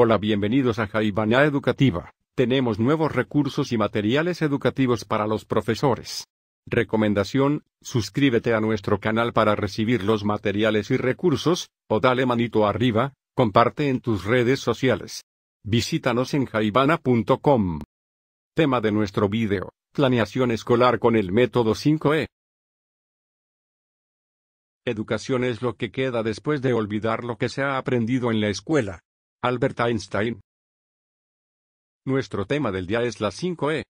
Hola, bienvenidos a Jaivana Educativa. Tenemos nuevos recursos y materiales educativos para los profesores. Recomendación, suscríbete a nuestro canal para recibir los materiales y recursos, o dale manito arriba, comparte en tus redes sociales. Visítanos en jaibana.com. Tema de nuestro video, planeación escolar con el método 5E. Educación es lo que queda después de olvidar lo que se ha aprendido en la escuela. Albert Einstein. Nuestro tema del día es la 5E.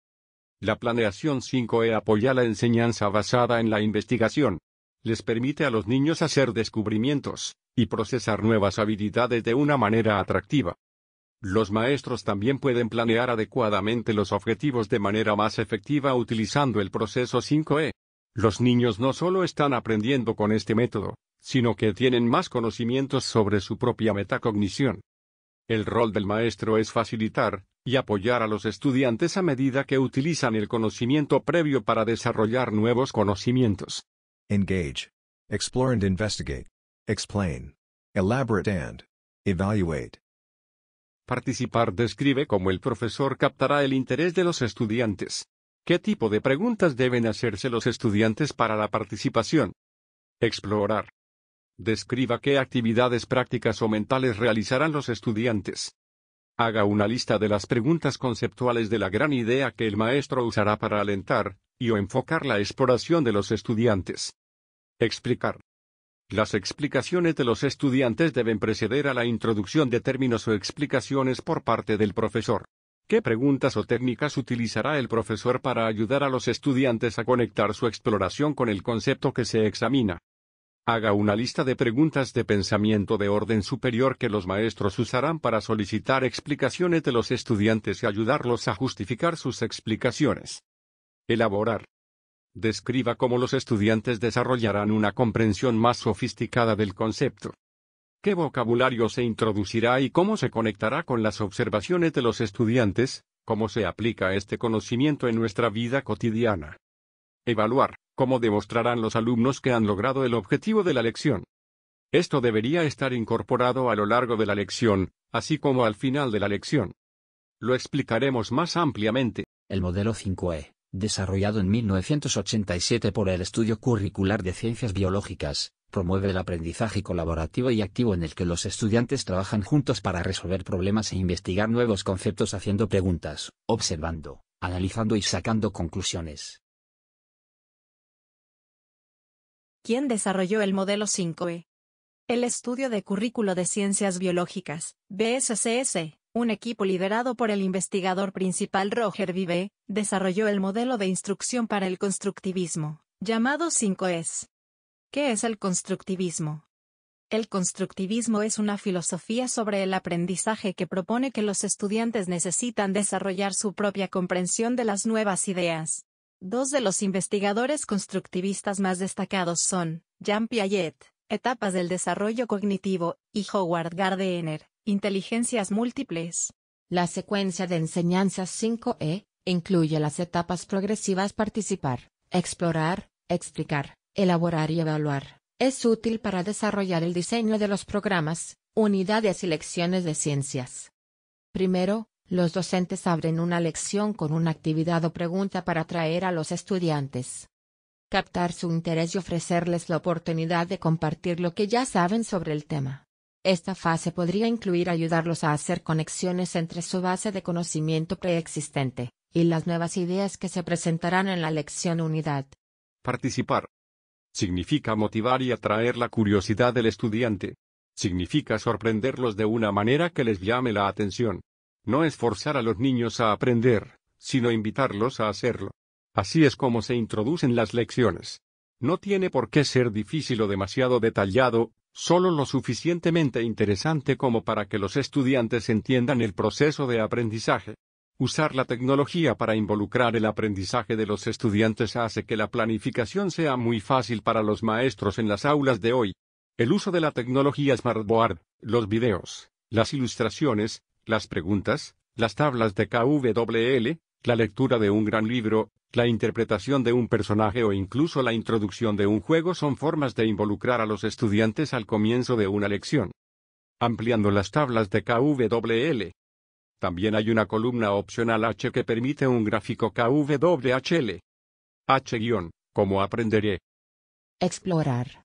La planeación 5E apoya la enseñanza basada en la investigación. Les permite a los niños hacer descubrimientos y procesar nuevas habilidades de una manera atractiva. Los maestros también pueden planear adecuadamente los objetivos de manera más efectiva utilizando el proceso 5E. Los niños no solo están aprendiendo con este método, sino que tienen más conocimientos sobre su propia metacognición. El rol del maestro es facilitar y apoyar a los estudiantes a medida que utilizan el conocimiento previo para desarrollar nuevos conocimientos. Engage. Explore and investigate. Explain. Elaborate and evaluate. Participar describe cómo el profesor captará el interés de los estudiantes. ¿Qué tipo de preguntas deben hacerse los estudiantes para la participación? Explorar. Describa qué actividades prácticas o mentales realizarán los estudiantes. Haga una lista de las preguntas conceptuales de la gran idea que el maestro usará para alentar y o enfocar la exploración de los estudiantes. Explicar. Las explicaciones de los estudiantes deben preceder a la introducción de términos o explicaciones por parte del profesor. ¿Qué preguntas o técnicas utilizará el profesor para ayudar a los estudiantes a conectar su exploración con el concepto que se examina? Haga una lista de preguntas de pensamiento de orden superior que los maestros usarán para solicitar explicaciones de los estudiantes y ayudarlos a justificar sus explicaciones. Elaborar. Describa cómo los estudiantes desarrollarán una comprensión más sofisticada del concepto. ¿Qué vocabulario se introducirá y cómo se conectará con las observaciones de los estudiantes? ¿Cómo se aplica este conocimiento en nuestra vida cotidiana? Evaluar como demostrarán los alumnos que han logrado el objetivo de la lección. Esto debería estar incorporado a lo largo de la lección, así como al final de la lección. Lo explicaremos más ampliamente. El modelo 5E, desarrollado en 1987 por el Estudio Curricular de Ciencias Biológicas, promueve el aprendizaje colaborativo y activo en el que los estudiantes trabajan juntos para resolver problemas e investigar nuevos conceptos haciendo preguntas, observando, analizando y sacando conclusiones. ¿Quién desarrolló el modelo 5E. El estudio de currículo de ciencias biológicas, BSCS, un equipo liderado por el investigador principal Roger Vive, desarrolló el modelo de instrucción para el constructivismo, llamado 5 e ¿Qué es el constructivismo? El constructivismo es una filosofía sobre el aprendizaje que propone que los estudiantes necesitan desarrollar su propia comprensión de las nuevas ideas, Dos de los investigadores constructivistas más destacados son Jean Piaget, Etapas del Desarrollo Cognitivo, y Howard Gardner, Inteligencias Múltiples. La secuencia de enseñanzas 5E incluye las etapas progresivas participar, explorar, explicar, elaborar y evaluar. Es útil para desarrollar el diseño de los programas, unidades y lecciones de ciencias. Primero, los docentes abren una lección con una actividad o pregunta para atraer a los estudiantes. Captar su interés y ofrecerles la oportunidad de compartir lo que ya saben sobre el tema. Esta fase podría incluir ayudarlos a hacer conexiones entre su base de conocimiento preexistente y las nuevas ideas que se presentarán en la lección unidad. Participar. Significa motivar y atraer la curiosidad del estudiante. Significa sorprenderlos de una manera que les llame la atención. No es forzar a los niños a aprender, sino invitarlos a hacerlo. Así es como se introducen las lecciones. No tiene por qué ser difícil o demasiado detallado, solo lo suficientemente interesante como para que los estudiantes entiendan el proceso de aprendizaje. Usar la tecnología para involucrar el aprendizaje de los estudiantes hace que la planificación sea muy fácil para los maestros en las aulas de hoy. El uso de la tecnología smartboard, los videos, las ilustraciones, las preguntas, las tablas de KWL, la lectura de un gran libro, la interpretación de un personaje o incluso la introducción de un juego son formas de involucrar a los estudiantes al comienzo de una lección. Ampliando las tablas de KWL. También hay una columna opcional H que permite un gráfico KWHL. H- como aprenderé. Explorar.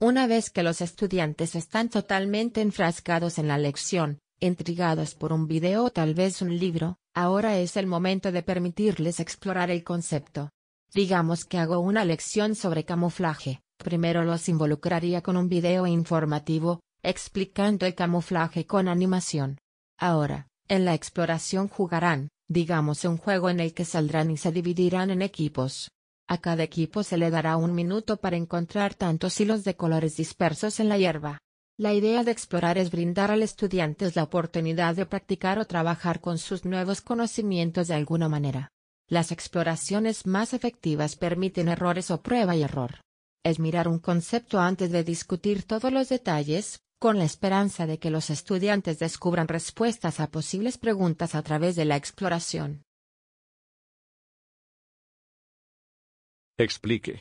Una vez que los estudiantes están totalmente enfrascados en la lección, intrigados por un video o tal vez un libro, ahora es el momento de permitirles explorar el concepto. Digamos que hago una lección sobre camuflaje, primero los involucraría con un video informativo, explicando el camuflaje con animación. Ahora, en la exploración jugarán, digamos un juego en el que saldrán y se dividirán en equipos. A cada equipo se le dará un minuto para encontrar tantos hilos de colores dispersos en la hierba. La idea de explorar es brindar al estudiante la oportunidad de practicar o trabajar con sus nuevos conocimientos de alguna manera. Las exploraciones más efectivas permiten errores o prueba y error. Es mirar un concepto antes de discutir todos los detalles, con la esperanza de que los estudiantes descubran respuestas a posibles preguntas a través de la exploración. Explique.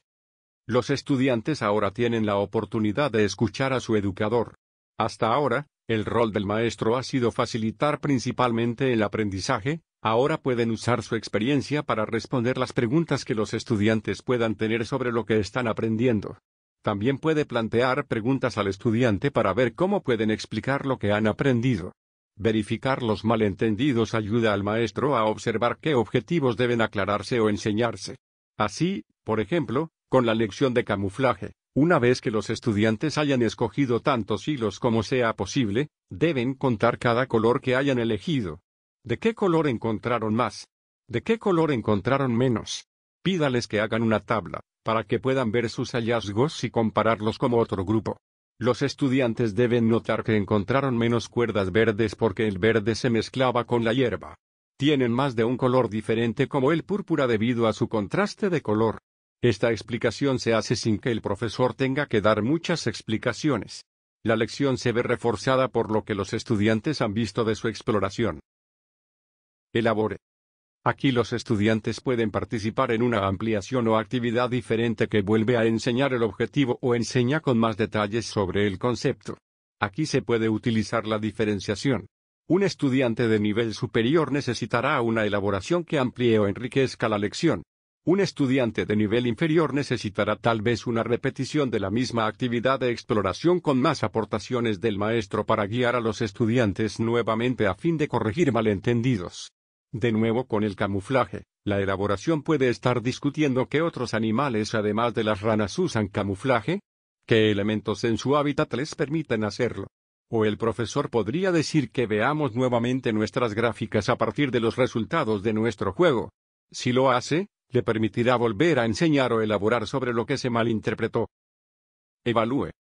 Los estudiantes ahora tienen la oportunidad de escuchar a su educador. Hasta ahora, el rol del maestro ha sido facilitar principalmente el aprendizaje, ahora pueden usar su experiencia para responder las preguntas que los estudiantes puedan tener sobre lo que están aprendiendo. También puede plantear preguntas al estudiante para ver cómo pueden explicar lo que han aprendido. Verificar los malentendidos ayuda al maestro a observar qué objetivos deben aclararse o enseñarse. Así, por ejemplo, con la lección de camuflaje. Una vez que los estudiantes hayan escogido tantos hilos como sea posible, deben contar cada color que hayan elegido. ¿De qué color encontraron más? ¿De qué color encontraron menos? Pídales que hagan una tabla, para que puedan ver sus hallazgos y compararlos como otro grupo. Los estudiantes deben notar que encontraron menos cuerdas verdes porque el verde se mezclaba con la hierba. Tienen más de un color diferente como el púrpura debido a su contraste de color. Esta explicación se hace sin que el profesor tenga que dar muchas explicaciones. La lección se ve reforzada por lo que los estudiantes han visto de su exploración. Elabore. Aquí los estudiantes pueden participar en una ampliación o actividad diferente que vuelve a enseñar el objetivo o enseña con más detalles sobre el concepto. Aquí se puede utilizar la diferenciación. Un estudiante de nivel superior necesitará una elaboración que amplíe o enriquezca la lección. Un estudiante de nivel inferior necesitará tal vez una repetición de la misma actividad de exploración con más aportaciones del maestro para guiar a los estudiantes nuevamente a fin de corregir malentendidos. De nuevo con el camuflaje, la elaboración puede estar discutiendo qué otros animales además de las ranas usan camuflaje, qué elementos en su hábitat les permiten hacerlo. O el profesor podría decir que veamos nuevamente nuestras gráficas a partir de los resultados de nuestro juego. Si lo hace, le permitirá volver a enseñar o elaborar sobre lo que se malinterpretó. Evalúe.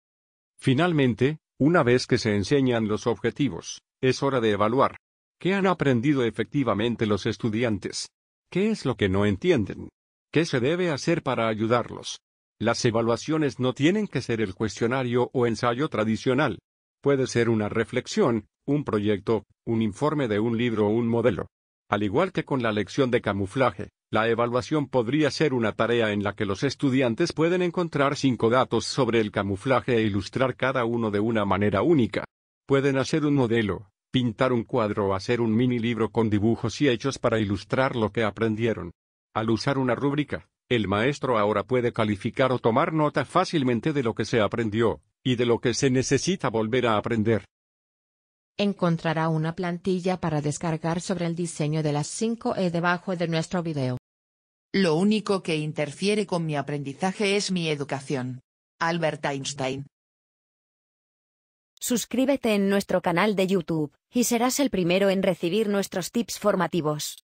Finalmente, una vez que se enseñan los objetivos, es hora de evaluar. ¿Qué han aprendido efectivamente los estudiantes? ¿Qué es lo que no entienden? ¿Qué se debe hacer para ayudarlos? Las evaluaciones no tienen que ser el cuestionario o ensayo tradicional. Puede ser una reflexión, un proyecto, un informe de un libro o un modelo. Al igual que con la lección de camuflaje, la evaluación podría ser una tarea en la que los estudiantes pueden encontrar cinco datos sobre el camuflaje e ilustrar cada uno de una manera única. Pueden hacer un modelo, pintar un cuadro o hacer un mini libro con dibujos y hechos para ilustrar lo que aprendieron. Al usar una rúbrica, el maestro ahora puede calificar o tomar nota fácilmente de lo que se aprendió, y de lo que se necesita volver a aprender. Encontrará una plantilla para descargar sobre el diseño de las 5E debajo de nuestro video. Lo único que interfiere con mi aprendizaje es mi educación. Albert Einstein. Suscríbete en nuestro canal de YouTube, y serás el primero en recibir nuestros tips formativos.